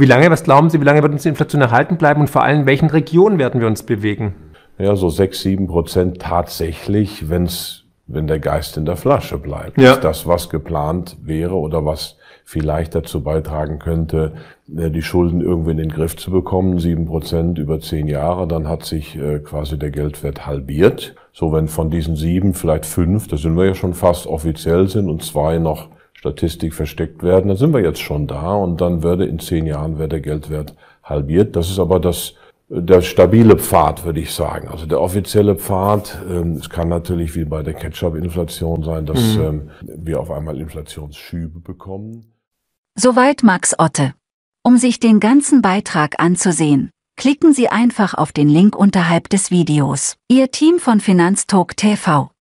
Wie lange, was glauben Sie, wie lange wird uns die Inflation erhalten bleiben und vor allem in welchen Regionen werden wir uns bewegen? Ja, so sechs, sieben Prozent tatsächlich, wenn's, wenn der Geist in der Flasche bleibt. Ja. Ist das, was geplant wäre oder was vielleicht dazu beitragen könnte, äh, die Schulden irgendwie in den Griff zu bekommen. Sieben Prozent über zehn Jahre, dann hat sich äh, quasi der Geldwert halbiert. So, wenn von diesen sieben vielleicht fünf, da sind wir ja schon fast offiziell sind und zwei noch Statistik versteckt werden, dann sind wir jetzt schon da und dann würde in zehn Jahren wäre der Geldwert halbiert. Das ist aber das, der stabile Pfad, würde ich sagen. Also der offizielle Pfad, ähm, es kann natürlich wie bei der Ketchup-Inflation sein, dass mhm. Ähm, wir auf einmal Inflationsschübe bekommen. Soweit Max Otte. Um sich den ganzen Beitrag anzusehen, klicken Sie einfach auf den Link unterhalb des Videos. Ihr Team von Finanztalk TV